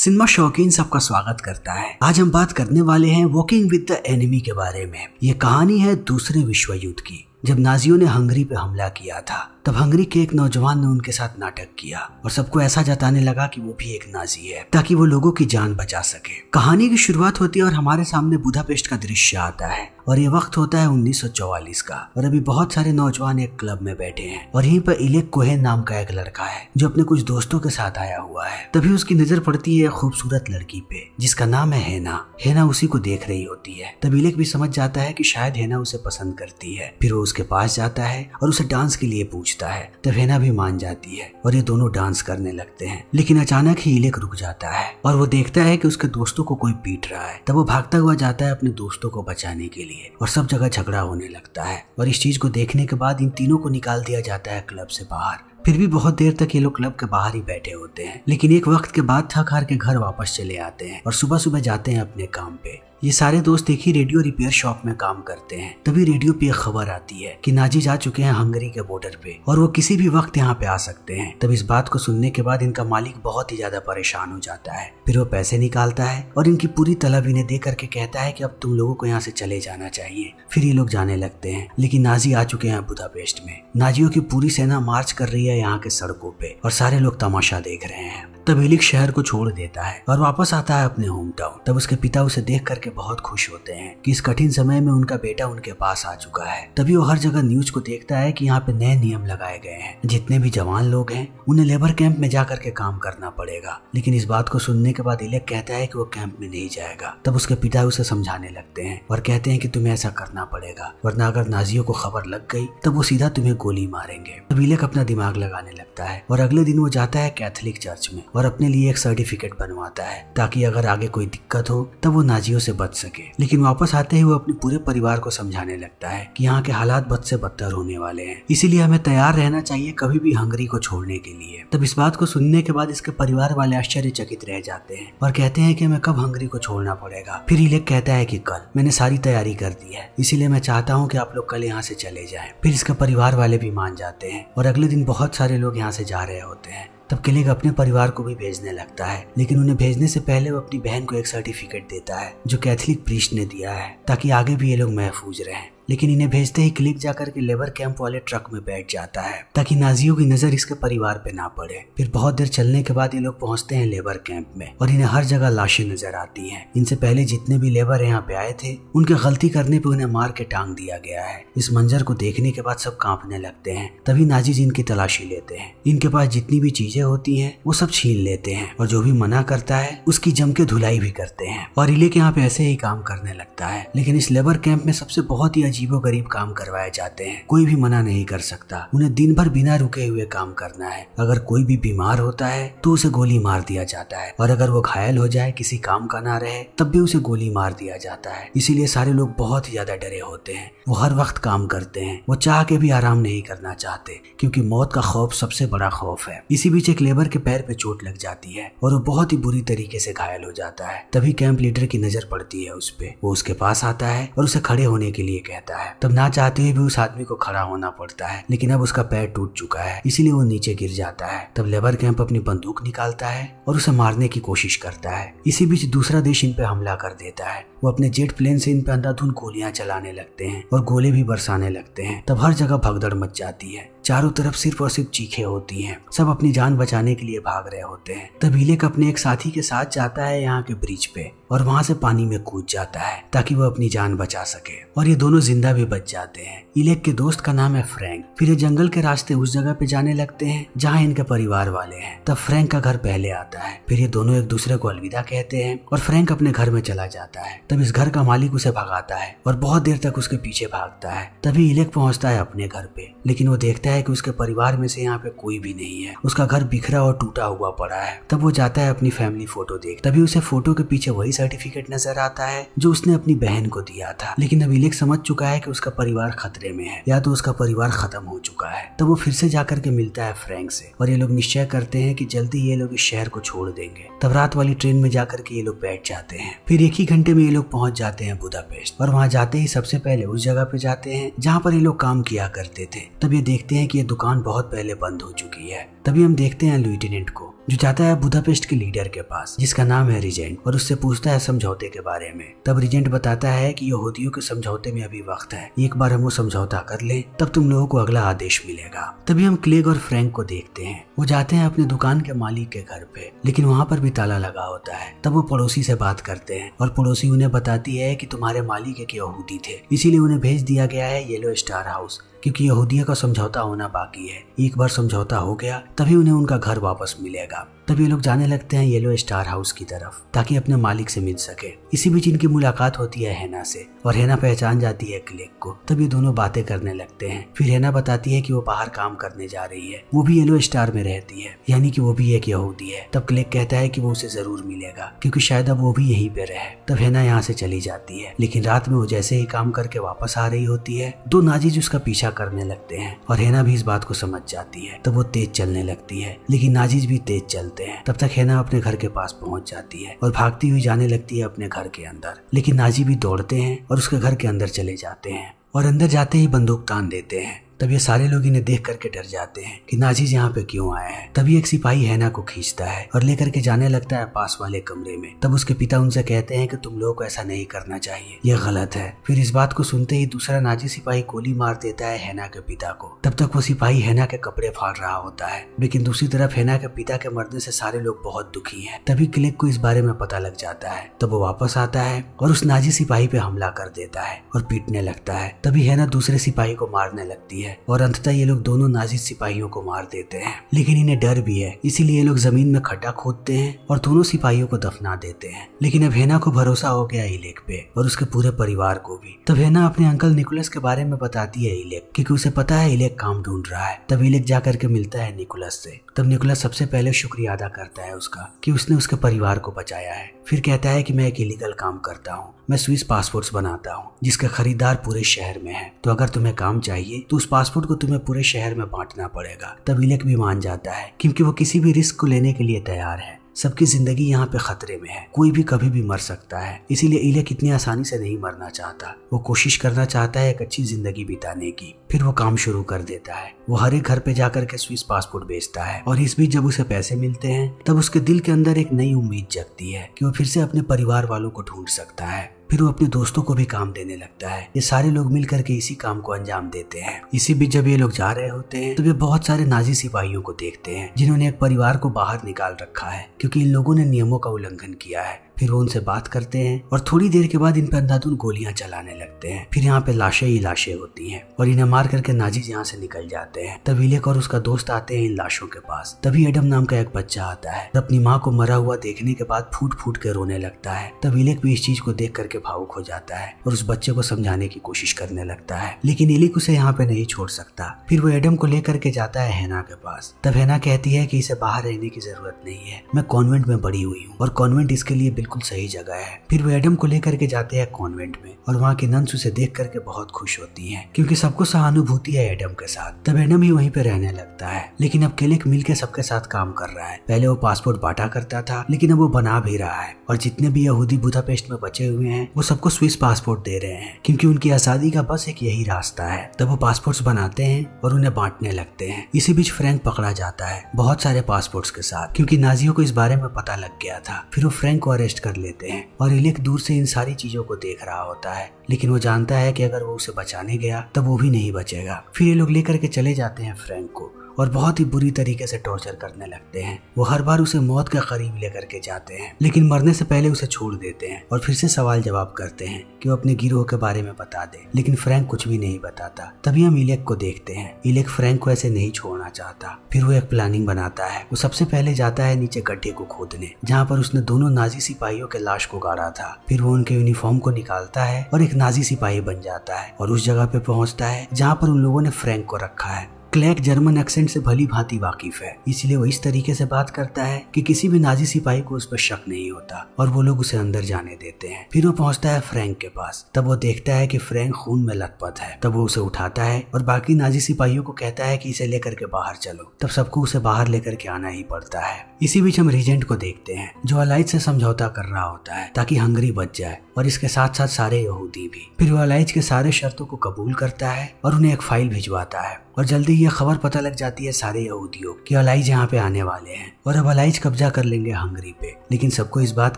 cinema शौकीन सबका स्वागत करता है आज हम बात करने वाले हैं वॉकिंग विद द एनिमी के बारे में ये कहानी है दूसरे विश्व युद्ध की जब नाजियों ने हंगरी पे हमला किया था तब हंगरी के एक नौजवान ने उनके साथ नाटक किया और सबको ऐसा जताने लगा कि वो भी एक नाजी है ताकि वो लोगों की जान बचा सके कहानी की शुरुआत होती है और हमारे सामने बुधापेस्ट का दृश्य आता है और ये वक्त होता है 1944 का और अभी बहुत सारे नौजवान एक क्लब में बैठे हैं और यहीं पर इलेक कोहेन नाम का एक लड़का है जो अपने कुछ दोस्तों के साथ आया हुआ है तभी उसकी नजर पड़ती है खूबसूरत लड़की पे जिसका नाम है हेना हेना उसी को देख रही होती है तब इलेक भी समझ जाता है की शायद हेना उसे पसंद करती है फिर वो उसके पास जाता है और उसे डांस के लिए पूछता है तब हेना भी मान जाती है और ये दोनों डांस करने लगते हैं लेकिन अचानक ही इलेक रुक जाता है और वो देखता है कि उसके दोस्तों को कोई पीट रहा है तब वो भागता हुआ जाता है अपने दोस्तों को बचाने के लिए है और सब जगह झगड़ा होने लगता है और इस चीज को देखने के बाद इन तीनों को निकाल दिया जाता है क्लब से बाहर फिर भी बहुत देर तक ये लोग क्लब के बाहर ही बैठे होते हैं लेकिन एक वक्त के बाद थक हार के घर वापस चले आते हैं और सुबह सुबह जाते हैं अपने काम पे ये सारे दोस्त एक ही रेडियो रिपेयर शॉप में काम करते हैं तभी रेडियो पे खबर आती है कि नाजी जा चुके हैं हंगरी के बॉर्डर पे और वो किसी भी वक्त यहाँ पे आ सकते हैं तब इस बात को सुनने के बाद इनका मालिक बहुत ही ज्यादा परेशान हो जाता है फिर वो पैसे निकालता है और इनकी पूरी तलब इन्हें दे करके कहता है की अब तुम लोगों को यहाँ से चले जाना चाहिए फिर ये लोग जाने लगते हैं लेकिन नाजी आ चुके हैं बुधापेस्ट में नाजियों की पूरी सेना मार्च कर रही है यहाँ के सड़कों पे और सारे लोग तमाशा देख रहे हैं तब हिलिक शहर को छोड़ देता है और वापस आता है अपने होम टाउन तब उसके पिता उसे देख करके बहुत खुश होते हैं कि इस कठिन समय में उनका बेटा उनके पास आ चुका है तभी वो हर जगह न्यूज को देखता है कि यहाँ पे नए नियम लगाए गए हैं जितने भी जवान लोग हैं उन्हें लेबर कैंप में जा के काम करना पड़ेगा लेकिन इस बात को सुनने के बाद इलेक कहता है कि वो कैंप में नहीं जाएगा तब उसके पिता उसे समझाने लगते हैं और कहते हैं कि तुम्हें ऐसा करना पड़ेगा वरना अगर नाजियों को खबर लग गई तब वो सीधा तुम्हें गोली मारेंगे तब इलेक अपना दिमाग लगाने लगता है और अगले दिन वो जाता है कैथोलिक चर्च में और अपने लिए एक सर्टिफिकेट बनवाता है ताकि अगर आगे कोई दिक्कत हो तब वो नाजियों से बच सके लेकिन वापस आते ही वो अपने पूरे परिवार को समझाने लगता है कि यहाँ के हालात बद से बदतर होने वाले हैं इसीलिए हमें तैयार रहना चाहिए कभी भी हंगरी को छोड़ने के लिए तब इस बात को सुनने के बाद इसके परिवार वाले आश्चर्यचकित रह जाते हैं और कहते हैं कि हमें कब हंगरी को छोड़ना पड़ेगा फिर इलेक कहता है कि कल मैंने सारी तैयारी कर दी है इसीलिए मैं चाहता हूँ कि आप लोग कल यहाँ से चले जाए फिर इसके परिवार वाले भी मान जाते हैं और अगले दिन बहुत सारे लोग यहाँ से जा रहे होते हैं तब किलिंग अपने परिवार को भी भेजने लगता है लेकिन उन्हें भेजने से पहले वो अपनी बहन को एक सर्टिफिकेट देता है जो कैथलिक प्रीस्ट ने दिया है ताकि आगे भी ये लोग महफूज रहें लेकिन इन्हें भेजते ही क्लिक जाकर के लेबर कैंप वाले ट्रक में बैठ जाता है ताकि नाजियों की नजर इसके परिवार पे ना पड़े फिर बहुत देर चलने के बाद ये लोग पहुंचते हैं लेबर कैंप में और इन्हें हर जगह लाशें नजर आती हैं इनसे पहले जितने भी लेबर यहाँ पे आए थे उनके गलती करने पे उन्हें मार के टांग दिया गया है इस मंजर को देखने के बाद सब कांपने लगते हैं तभी नाजी जी इनकी तलाशी लेते हैं इनके पास जितनी भी चीजें होती है वो सब छीन लेते हैं और जो भी मना करता है उसकी जम के धुलाई भी करते हैं और इले के यहाँ पे ऐसे ही काम करने लगता है लेकिन इस लेबर कैंप में सबसे बहुत ही अजीब अजीबो गरीब काम करवाए जाते हैं कोई भी मना नहीं कर सकता उन्हें दिन भर बिना रुके हुए काम करना है अगर कोई भी बीमार होता है तो उसे गोली मार दिया जाता है और अगर वो घायल हो जाए किसी काम का ना रहे तब भी उसे गोली मार दिया जाता है इसीलिए सारे लोग बहुत ही ज्यादा डरे होते हैं वो हर वक्त काम करते हैं वो चाह के भी आराम नहीं करना चाहते क्योंकि मौत का खौफ सबसे बड़ा खौफ है इसी बीच एक लेबर के पैर पे चोट लग जाती है और वो बहुत ही बुरी तरीके से घायल हो जाता है तभी कैंप लीडर की नजर पड़ती है उस पर वो उसके पास आता है और उसे खड़े होने के लिए कहता रहता है तब ना चाहते हुए भी उस आदमी को खड़ा होना पड़ता है लेकिन अब उसका पैर टूट चुका है इसीलिए वो नीचे गिर जाता है तब लेबर कैंप अपनी बंदूक निकालता है और उसे मारने की कोशिश करता है इसी बीच दूसरा देश इन पे हमला कर देता है वो अपने जेट प्लेन से इन पे अंधाधुन गोलियां चलाने लगते हैं और गोले भी बरसाने लगते हैं तब हर जगह भगदड़ मच जाती है चारों तरफ सिर्फ और सिर्फ चीखे होती हैं सब अपनी जान बचाने के लिए भाग रहे होते हैं तब हिलेक अपने एक साथी के साथ जाता है यहाँ के ब्रिज पे और वहां से पानी में कूद जाता है ताकि वो अपनी जान बचा सके और ये दोनों जिंदा भी बच जाते हैं इलेक के दोस्त का नाम है फ्रैंक फिर ये जंगल के रास्ते उस जगह पे जाने लगते हैं जहाँ इनके परिवार वाले हैं तब फ्रैंक का घर पहले आता है फिर ये दोनों एक दूसरे को अलविदा कहते हैं और फ्रैंक अपने घर में चला जाता है तब इस घर का मालिक उसे भगाता है और बहुत देर तक उसके पीछे भागता है तभी इलेक पहुंचता है अपने घर पे लेकिन वो देखता है कि उसके परिवार में से यहाँ पे कोई भी नहीं है उसका घर बिखरा और टूटा हुआ पड़ा है तब वो जाता है अपनी फैमिली फोटो देख तभी उसे फोटो के पीछे वही सर्टिफिकेट नजर आता है जो उसने अपनी बहन को दिया था लेकिन अब इलेक समझ चुका है की उसका परिवार खतरे में है या तो उसका परिवार खत्म हो चुका है तब वो फिर से जाकर के मिलता है फ्रेंक से और ये लोग निश्चय करते हैं कि जल्दी ये लोग इस शहर को छोड़ देंगे तब रात वाली ट्रेन में जाकर के ये लोग बैठ जाते हैं फिर एक ही घंटे में ये लोग लोग पहुंच जाते हैं बुदापेस्ट और वहाँ जाते ही सबसे पहले उस जगह पे जाते हैं जहाँ पर ये लोग काम किया करते थे तब ये देखते हैं कि ये दुकान बहुत पहले बंद हो चुकी है तभी हम देखते हैं लेफ्टिनेंट को जो जाता है बुधापेस्ट के लीडर के पास जिसका नाम है रिजेंट और उससे पूछता है समझौते के बारे में तब रिजेंट बताता है कि यहूदियों के समझौते में अभी वक्त है एक बार हम वो समझौता कर ले तब तुम लोगों को अगला आदेश मिलेगा तभी हम क्लेग और फ्रैंक को देखते हैं वो जाते हैं अपने दुकान के मालिक के घर पे लेकिन वहाँ पर भी ताला लगा होता है तब वो पड़ोसी से बात करते हैं और पड़ोसी उन्हें बताती है की तुम्हारे मालिक एक यहूदी थे इसीलिए उन्हें भेज दिया गया है येलो स्टार हाउस क्योंकि यहूदिया का समझौता होना बाकी है एक बार समझौता हो गया तभी उन्हें उनका घर वापस मिलेगा तब ये लोग जाने लगते हैं येलो स्टार हाउस की तरफ ताकि अपने मालिक से मिल सके इसी बीच इनकी मुलाकात होती है हेना से और हेना पहचान जाती है क्लेक को तब ये दोनों बातें करने लगते हैं फिर हेना बताती है कि वो बाहर काम करने जा रही है वो भी येलो स्टार में रहती है यानी कि वो भी एक यहूदी है तब क्लेक कहता है कि वो उसे जरूर मिलेगा क्योंकि शायद अब वो भी यहीं पे रहे तब हेना यहाँ से चली जाती है लेकिन रात में वो जैसे ही काम करके वापस आ रही होती है दो नाजिज उसका पीछा करने लगते हैं और हेना भी इस बात को समझ जाती है तब वो तेज चलने लगती है लेकिन नाजिज भी तेज चलते होते हैं तब तक हैना अपने घर के पास पहुंच जाती है और भागती हुई जाने लगती है अपने घर के अंदर लेकिन नाजी भी दौड़ते हैं और उसके घर के अंदर चले जाते हैं और अंदर जाते ही बंदूक तान देते हैं तब ये सारे लोग इन्हें देख करके डर जाते हैं कि नाजीज यहाँ पे क्यों आए हैं तभी एक सिपाही हैना को खींचता है और लेकर के जाने लगता है पास वाले कमरे में तब उसके पिता उनसे कहते हैं कि तुम लोगों को ऐसा नहीं करना चाहिए यह गलत है फिर इस बात को सुनते ही दूसरा नाजी सिपाही गोली मार देता है हैना के पिता को तब तक वो सिपाही हैना के कपड़े फाड़ रहा होता है लेकिन दूसरी तरफ हैना के पिता के मरने से सारे लोग बहुत दुखी है तभी क्लिक को इस बारे में पता लग जाता है तब वो वापस आता है और उस नाजी सिपाही पे हमला कर देता है और पीटने लगता है तभी हैना दूसरे सिपाही को मारने लगती है है और अंततः ये लोग दोनों नाजी सिपाहियों को मार देते हैं लेकिन इन्हें डर भी है इसीलिए ये लोग जमीन में खड्डा खोदते हैं और दोनों सिपाहियों को दफना देते हैं लेकिन अब हेना को भरोसा हो गया इलेक पे और उसके पूरे परिवार को भी तब हेना अपने अंकल निकुलस के बारे में बताती है इलेक क्योंकि उसे पता है इलेक काम ढूंढ रहा है तब इलेक जा करके मिलता है निकुलस से तब निकोला सबसे पहले शुक्रिया अदा करता है उसका कि उसने उसके परिवार को बचाया है फिर कहता है कि मैं एक इलीगल काम करता हूँ मैं स्विस पासपोर्ट्स बनाता हूँ जिसका खरीदार पूरे शहर में है तो अगर तुम्हें काम चाहिए तो उस पासपोर्ट को तुम्हें पूरे शहर में बांटना पड़ेगा तब इलेक भी मान जाता है क्योंकि वो किसी भी रिस्क को लेने के लिए तैयार है सबकी जिंदगी यहाँ पे खतरे में है कोई भी कभी भी मर सकता है इसीलिए इलियक कितनी आसानी से नहीं मरना चाहता वो कोशिश करना चाहता है एक अच्छी जिंदगी बिताने की फिर वो काम शुरू कर देता है वो हर एक घर पे जाकर के स्विस पासपोर्ट बेचता है और इस बीच जब उसे पैसे मिलते हैं तब उसके दिल के अंदर एक नई उम्मीद जगती है कि वो फिर से अपने परिवार वालों को ढूंढ सकता है फिर वो अपने दोस्तों को भी काम देने लगता है ये सारे लोग मिल करके इसी काम को अंजाम देते हैं इसी बीच जब ये लोग जा रहे होते हैं तो वे बहुत सारे नाजी सिपाहियों को देखते हैं जिन्होंने एक परिवार को बाहर निकाल रखा है क्योंकि इन लोगों ने नियमों का उल्लंघन किया है फिर वो उनसे बात करते हैं और थोड़ी देर के बाद इन पर अंधाधुन गोलियां चलाने लगते हैं फिर यहाँ पे लाशें ही लाशें होती हैं और इन्हें मार करके नाजीज यहाँ से निकल जाते हैं तब इलेक और उसका दोस्त आते हैं इन लाशों के पास तभी एडम नाम का एक बच्चा आता है अपनी माँ को मरा हुआ देखने के बाद फूट फूट के रोने लगता है तब इलेक भी इस चीज को देख करके भावुक हो जाता है और उस बच्चे को समझाने की कोशिश करने लगता है लेकिन इलिक उसे यहाँ पे नहीं छोड़ सकता फिर वो एडम को लेकर के जाता है हैना के पास तब हैना कहती है की इसे बाहर रहने की जरूरत नहीं है मैं कॉन्वेंट में बड़ी हुई हूँ और कॉन्वेंट इसके लिए बिल्कुल बिल्कुल सही जगह है फिर वो एडम को लेकर के जाते हैं कॉन्वेंट में और वहाँ के नंस उसे देख करके बहुत खुश होती है क्योंकि सबको सहानुभूति है एडम के साथ तब एडम ही वहीं पे रहने लगता है लेकिन अब केलिक मिल के सबके साथ काम कर रहा है पहले वो पासपोर्ट बांटा करता था लेकिन अब वो बना भी रहा है और जितने भी यहूदी बुधापेस्ट में बचे हुए हैं वो सबको स्विस पासपोर्ट दे रहे हैं क्योंकि उनकी आजादी का बस एक यही रास्ता है तब वो पासपोर्ट बनाते हैं और उन्हें बांटने लगते हैं इसी बीच फ्रैंक पकड़ा जाता है बहुत सारे पासपोर्ट्स के साथ क्योंकि नाजियों को इस बारे में पता लग गया था फिर वो फ्रैंक को अरेस्ट कर लेते हैं और एलिक दूर से इन सारी चीजों को देख रहा होता है लेकिन वो जानता है कि अगर वो उसे बचाने गया तब वो भी नहीं बचेगा फिर ये लोग लेकर के चले जाते हैं फ्रैंक को और बहुत ही बुरी तरीके से टॉर्चर करने लगते हैं वो हर बार उसे मौत के करीब लेकर के जाते हैं लेकिन मरने से पहले उसे छोड़ देते हैं और फिर से सवाल जवाब करते हैं कि वो अपने गिरोह के बारे में बता दे लेकिन फ्रैंक कुछ भी नहीं बताता तभी हम इलेक को देखते हैं इलेक फ्रैंक को ऐसे नहीं छोड़ना चाहता फिर वो एक प्लानिंग बनाता है वो सबसे पहले जाता है नीचे गड्ढे को खोदने जहाँ पर उसने दोनों नाजी सिपाहियों के लाश को गाड़ा था फिर वो उनके यूनिफॉर्म को निकालता है और एक नाजी सिपाही बन जाता है और उस जगह पे पहुंचता है जहाँ पर उन लोगों ने फ्रैंक को रखा है क्लैक जर्मन एक्सेंट से भली भांति वाकिफ है इसलिए वो इस तरीके से बात करता है कि किसी भी नाजी सिपाही को उस पर शक नहीं होता और वो लोग उसे अंदर जाने देते हैं फिर वो पहुंचता है फ्रैंक के पास तब वो देखता है कि फ्रैंक खून में लथपथ है तब वो उसे उठाता है और बाकी नाजी सिपाहियों को कहता है कि इसे लेकर के बाहर चलो तब सबको उसे बाहर लेकर के आना ही पड़ता है इसी बीच हम रीजेंट को देखते हैं जो अलाइज से समझौता कर रहा होता है ताकि हंगरी बच जाए और इसके साथ साथ सारे यहूदी भी फिर वो अलाइज के सारे शर्तों को कबूल करता है और उन्हें एक फाइल भिजवाता है और जल्दी ये खबर पता लग जाती है सारे यहूदियों कि अलाइज यहाँ पे आने वाले हैं और अब अलाइज कब्जा कर लेंगे हंगरी पे लेकिन सबको इस बात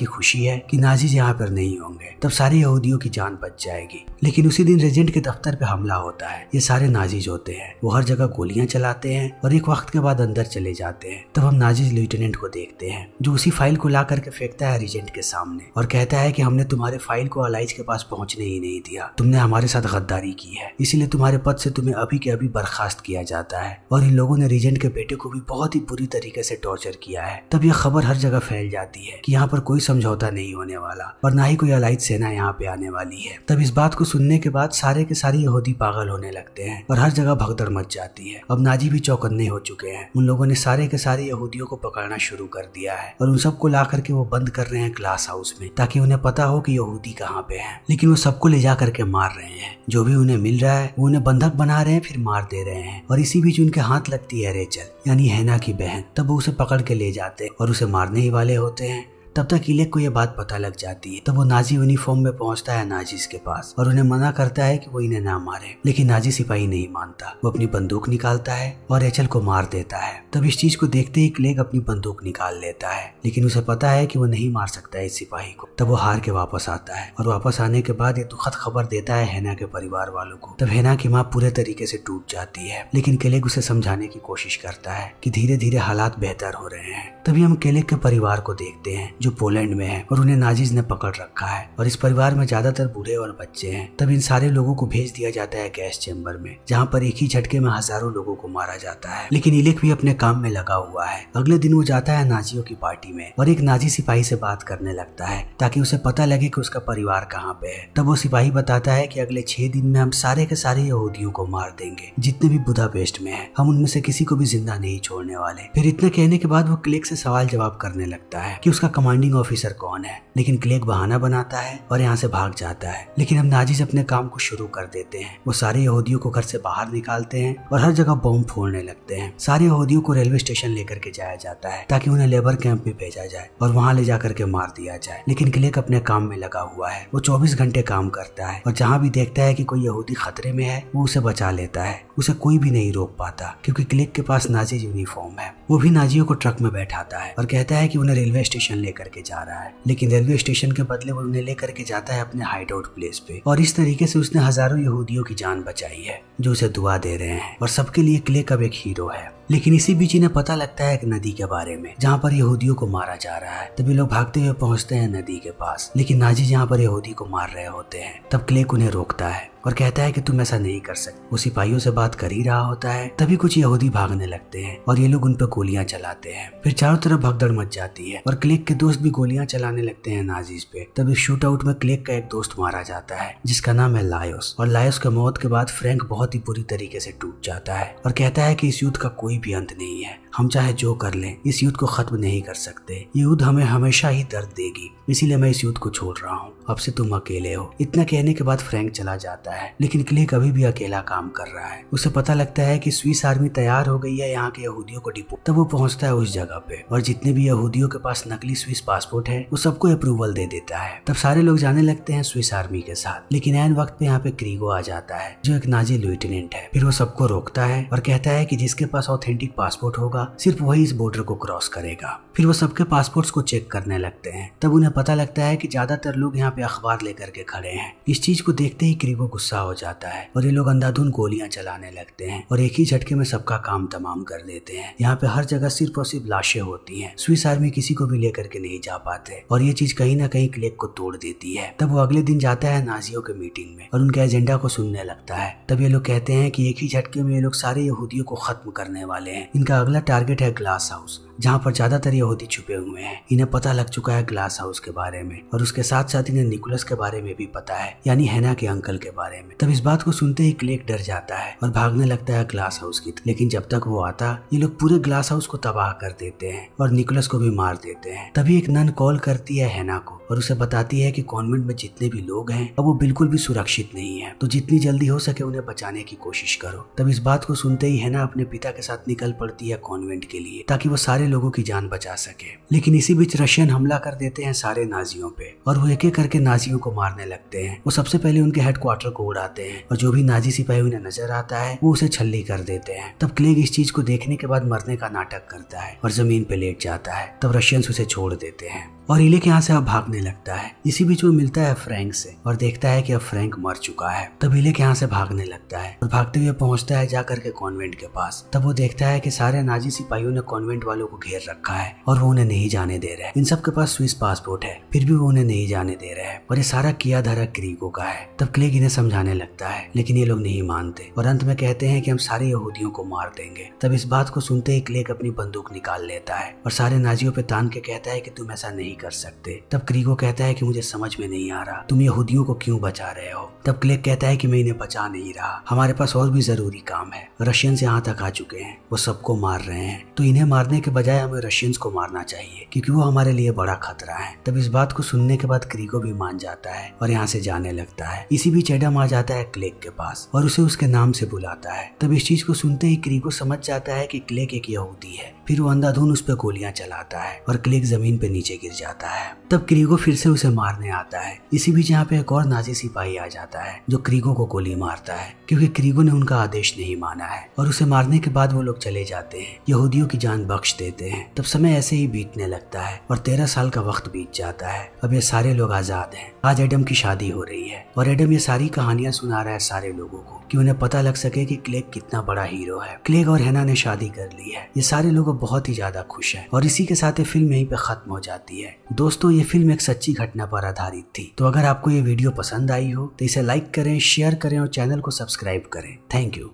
की खुशी है कि नाजिज यहाँ पर नहीं होंगे तब सारे यहूदियों की जान बच जाएगी लेकिन उसी दिन रेजेंट के दफ्तर पे हमला होता है ये सारे नाजिज होते हैं वो हर जगह गोलियां चलाते हैं और एक वक्त के बाद अंदर चले जाते हैं तब हम नाजिज लेफ्टिनेंट को देखते हैं जो उसी फाइल को ला करके फेंकता है रेजेंट के सामने और कहता है की हमने तुम्हारे फाइल को अलाइज के पास पहुंचने ही नहीं दिया तुमने हमारे साथ गद्दारी की है इसीलिए तुम्हारे पद से तुम्हें अभी के अभी बर्खास्त बर्खास्त किया जाता है और इन लोगों ने रीजेंट के बेटे को भी बहुत ही बुरी तरीके से टॉर्चर किया है तब यह खबर हर जगह फैल जाती है कि यहाँ पर कोई समझौता नहीं होने वाला और ना ही कोई अलाइद सेना यहाँ पे आने वाली है तब इस बात को सुनने के बाद सारे के सारे यहूदी पागल होने लगते हैं और हर जगह भगदड़ मच जाती है अब नाजी भी चौकन्ने हो चुके हैं उन लोगों ने सारे के सारे यहूदियों को पकड़ना शुरू कर दिया है और उन सबको ला करके वो बंद कर रहे हैं क्लास हाउस में ताकि उन्हें पता हो कि यहूदी कहाँ पे है लेकिन वो सबको ले जा करके मार रहे हैं जो भी उन्हें मिल रहा है वो उन्हें बंधक बना रहे हैं फिर मार दे रहे रहे हैं और इसी बीच उनके हाथ लगती है रेचल यानी हैना की बहन तब वो उसे पकड़ के ले जाते हैं और उसे मारने ही वाले होते हैं तब तक इले को यह बात पता लग जाती है तब वो नाजी यूनिफॉर्म में पहुंचता है नाजी के पास और उन्हें मना करता है कि वो इन्हें ना मारे लेकिन नाजी सिपाही नहीं मानता वो अपनी बंदूक निकालता है और एचल को मार देता है तब इस चीज को देखते ही क्लेग अपनी बंदूक निकाल लेता है लेकिन उसे पता है कि वो नहीं मार सकता है इस सिपाही को तब वो हार के वापस आता है और वापस आने के बाद ये दुखद खबर देता है हेना के परिवार वालों को तब हेना की माँ पूरे तरीके से टूट जाती है लेकिन केलेग उसे समझाने की कोशिश करता है कि धीरे धीरे हालात बेहतर हो रहे हैं तभी हम केलेग के परिवार को देखते हैं जो जो पोलैंड में है और उन्हें नाजीज ने पकड़ रखा है और इस परिवार में ज्यादातर बूढ़े और बच्चे हैं तब इन सारे लोगों को भेज दिया जाता है गैस चेम्बर में जहाँ पर एक ही झटके में हजारों लोगों को मारा जाता है लेकिन इलेक भी अपने काम में लगा हुआ है अगले दिन वो जाता है नाजियों की पार्टी में और एक नाजी सिपाही से बात करने लगता है ताकि उसे पता लगे की उसका परिवार कहाँ पे है तब वो सिपाही बताता है की अगले छह दिन में हम सारे के सारे यहूदियों को मार देंगे जितने भी बुधा पेस्ट में है हम उनमें से किसी को भी जिंदा नहीं छोड़ने वाले फिर इतने कहने के बाद वो क्लिक से सवाल जवाब करने लगता है की उसका कमांडिंग ऑफिसर कौन है लेकिन क्लेग बहाना बनाता है और यहाँ से भाग जाता है लेकिन हम नाजिज अपने काम को शुरू कर देते हैं वो सारे यहूदियों को घर से बाहर निकालते हैं और हर जगह बॉम्ब फोड़ने लगते हैं सारे यहूदियों को रेलवे स्टेशन लेकर के जाया जाता है ताकि उन्हें लेबर कैंप में भेजा जाए और वहाँ ले जा करके मार दिया जाए लेकिन क्लेग अपने काम में लगा हुआ है वो चौबीस घंटे काम करता है और जहाँ भी देखता है की कोई यहूदी खतरे में है वो उसे बचा लेता है उसे कोई भी नहीं रोक पाता क्योंकि क्लेग के पास नाजिज यूनिफॉर्म है वो भी नाजियों को ट्रक में बैठाता है और कहता है की उन्हें रेलवे स्टेशन लेकर लेकर के जा रहा है लेकिन रेलवे स्टेशन के बदले वो उन्हें लेकर के जाता है अपने हाइड आउट प्लेस पे और इस तरीके से उसने हजारों यहूदियों की जान बचाई है जो उसे दुआ दे रहे हैं और सबके लिए क्ले कब एक हीरो है लेकिन इसी बीच इन्हें पता लगता है एक नदी के बारे में जहाँ पर यहूदियों को मारा जा रहा है तभी लोग भागते हुए पहुँचते हैं नदी के पास लेकिन नाजी जहाँ पर यहूदी को मार रहे होते हैं तब क्लेक उन्हें रोकता है और कहता है कि तुम ऐसा नहीं कर सकते वो सिपाहियों से बात कर ही रहा होता है तभी कुछ यहूदी भागने लगते हैं और ये लोग उन पर गोलियां चलाते हैं फिर चारों तरफ भगदड़ मच जाती है और क्लेक के दोस्त भी गोलियां चलाने लगते हैं नाजीज पे तभी शूट आउट में क्लेक का एक दोस्त मारा जाता है जिसका नाम है लायोस और लायोस के मौत के बाद फ्रैंक बहुत ही बुरी तरीके से टूट जाता है और कहता है की इस युद्ध का कोई भी अंत नहीं है हम चाहे जो कर लें इस युद्ध को खत्म नहीं कर सकते ये युद्ध हमें हमेशा ही दर्द देगी इसीलिए मैं इस युद्ध को छोड़ रहा हूँ अब से तुम अकेले हो इतना कहने के बाद फ्रैंक चला जाता है लेकिन क्लिक अभी भी अकेला काम कर रहा है उसे पता लगता है कि स्विस आर्मी तैयार हो गई है यहाँ के यहूदियों को डिपो तब वो पहुँचता है उस जगह पे और जितने भी यहूदियों के पास नकली स्विस पासपोर्ट है वो सबको अप्रूवल दे देता है तब सारे लोग जाने लगते हैं स्विस आर्मी के साथ लेकिन एन वक्त पे यहाँ पे क्रीगो आ जाता है जो एक नाजी लेफ्टिनेंट है फिर वो सबको रोकता है और कहता है की जिसके पास ऑथेंटिक पासपोर्ट होगा सिर्फ वही इस बॉर्डर को क्रॉस करेगा फिर वो सबके पासपोर्ट्स को चेक करने लगते हैं तब उन्हें पता लगता है कि ज्यादातर लोग यहाँ पे अखबार लेकर के खड़े हैं इस चीज को देखते ही क्रीगो गुस्सा हो जाता है और ये लोग अंधाधुन गोलियां चलाने लगते हैं और एक ही झटके में सबका काम तमाम कर देते हैं यहाँ पे हर जगह सिर्फ और सिर्फ लाशें होती है स्विस आर्मी किसी को भी लेकर के नहीं जा पाते और ये चीज कहीं ना कहीं क्लेक को तोड़ देती है तब वो अगले दिन जाता है नाजियों के मीटिंग में और उनके एजेंडा को सुनने लगता है तब ये लोग कहते हैं की एक ही झटके में ये लोग सारे यहूदियों को खत्म करने वाले हैं इनका अगला टारगेट है ग्लास हाउस जहाँ पर ज्यादातर यहूदी छुपे हुए हैं इन्हें पता लग चुका है ग्लास हाउस के बारे में और उसके साथ साथ इन्हें निकोलस के बारे में भी पता है यानी हैना के अंकल के बारे में तब इस बात को सुनते ही क्लेक डर जाता है और भागने लगता है ग्लास हाउस की लेकिन जब तक वो आता ये लोग पूरे ग्लास हाउस को तबाह कर देते हैं और निकोलस को भी मार देते हैं तभी एक नन कॉल करती है हैना को और उसे बताती है कि कॉन्वेंट में जितने भी लोग हैं अब वो बिल्कुल भी सुरक्षित नहीं है तो जितनी जल्दी हो सके उन्हें बचाने की कोशिश करो तब इस बात को सुनते ही हैना अपने पिता के साथ निकल पड़ती है कॉन्वेंट के लिए ताकि वो सारे लोगों की जान बचा सके लेकिन इसी बीच रशियन हमला कर देते हैं सारे नाजियों पे और वो एक एक करके नाजियों को मारने लगते हैं वो सबसे पहले उनके हेडक्वार्टर को उड़ाते हैं और जो भी नाजी सिपाही उन्हें नजर आता है वो उसे छल्ली कर देते हैं तब क्लेग इस चीज को देखने के बाद मरने का नाटक करता है और जमीन पे लेट जाता है तब रशियंस उसे छोड़ देते हैं और इले के यहाँ से अब भागने लगता है इसी बीच वो मिलता है फ्रैंक से और देखता है कि अब फ्रैंक मर चुका है तब इले के यहाँ से भागने लगता है और भागते हुए पहुंचता है जाकर के कॉन्वेंट के पास तब वो देखता है कि सारे नाजी सिपाहियों ने कॉन्वेंट वालों को घेर रखा है और वो उन्हें नहीं जाने दे रहे हैं इन सब के पास स्विस पासपोर्ट है फिर भी वो उन्हें नहीं जाने दे रहे हैं और ये सारा किया धारा क्रीगो का है तब क्लेग इन्हें समझाने लगता है लेकिन ये लोग नहीं मानते और अंत में कहते हैं कि हम सारे यहूदियों को मार देंगे तब इस बात को सुनते ही क्लेग अपनी बंदूक निकाल लेता है और सारे नाजियों पे तान के कहता है कि तुम ऐसा नहीं कर सकते तब क्रीगो कहता है कि मुझे समझ में नहीं आ रहा तुम यहूदियों को क्यों बचा रहे हो तब क्लेग कहता है कि मैं इन्हें बचा नहीं रहा हमारे पास और भी जरूरी काम है रशियंस यहाँ तक आ चुके हैं वो सबको मार रहे हैं तो इन्हें मारने के बजाय बजाय हमें रशियंस को मारना चाहिए क्योंकि वो हमारे लिए बड़ा खतरा है तब इस बात को सुनने के बाद क्रीको भी मान जाता है और यहाँ से जाने लगता है इसी बीच एडम आ जाता है क्लेक के पास और उसे उसके नाम से बुलाता है तब इस चीज को सुनते ही क्रीको समझ जाता है की क्लेक एक यहूदी है फिर वो अंधाधुन उस पर गोलियां चलाता है और क्लेक जमीन पे नीचे गिर जाता है तब क्रीगो फिर से उसे मारने आता है इसी बीच यहाँ पे एक और नाजी सिपाही आ जाता है जो क्रीगो को गोली मारता है क्योंकि क्रीगो ने उनका आदेश नहीं माना है और उसे मारने के बाद वो लोग चले जाते हैं यहूदियों की जान बख्श देते हैं तब समय ऐसे ही बीतने लगता है और तेरह साल का वक्त बीत जाता है अब ये सारे लोग आजाद हैं आज एडम की शादी हो रही है और एडम ये सारी कहानियां सुना रहा है सारे लोगों को कि उन्हें पता लग सके कि क्लेग कितना बड़ा हीरो है क्लेग और हैना ने शादी कर ली है ये सारे लोग बहुत ही ज्यादा खुश है और इसी के साथ ये फिल्म यहीं पे खत्म हो जाती है दोस्तों ये फिल्म एक सच्ची घटना पर आधारित थी तो अगर आपको ये वीडियो पसंद आई हो तो इसे लाइक करें शेयर करें और चैनल को सब्सक्राइब करें थैंक यू